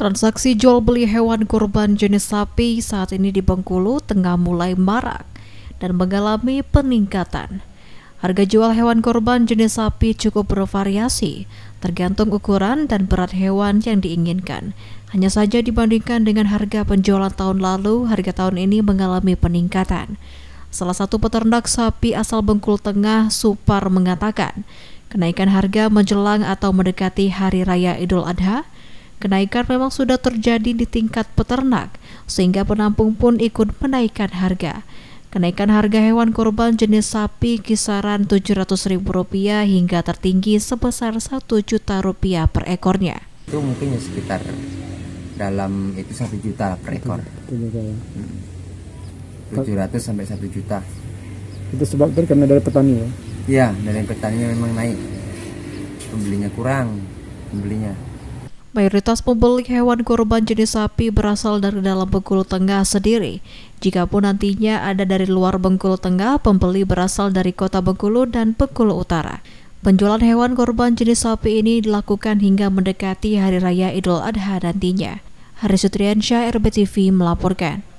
Transaksi jual beli hewan kurban jenis sapi saat ini di Bengkulu tengah mulai marak dan mengalami peningkatan. Harga jual hewan kurban jenis sapi cukup bervariasi, tergantung ukuran dan berat hewan yang diinginkan. Hanya saja dibandingkan dengan harga penjualan tahun lalu, harga tahun ini mengalami peningkatan. Salah satu peternak sapi asal Bengkulu Tengah, Supar, mengatakan, kenaikan harga menjelang atau mendekati Hari Raya Idul Adha – Kenaikan memang sudah terjadi di tingkat peternak, sehingga penampung pun ikut menaikkan harga. Kenaikan harga hewan kurban jenis sapi kisaran Rp700.000 hingga tertinggi sebesar satu juta rupiah per ekornya. Itu mungkin ya sekitar dalam itu satu juta per ekor. Ya. Hmm. Tujuh ratus sampai satu juta. Itu sebabnya karena dari petani ya? Iya, dari petaninya memang naik. Pembelinya kurang, pembelinya. Mayoritas pembeli hewan kurban jenis sapi berasal dari dalam Bengkulu Tengah sendiri. Jikapun nantinya ada dari luar Bengkulu Tengah, pembeli berasal dari kota Bengkulu dan Bengkulu Utara. Penjualan hewan kurban jenis sapi ini dilakukan hingga mendekati Hari Raya Idul Adha nantinya. Hari Sutriansyah RBTV melaporkan.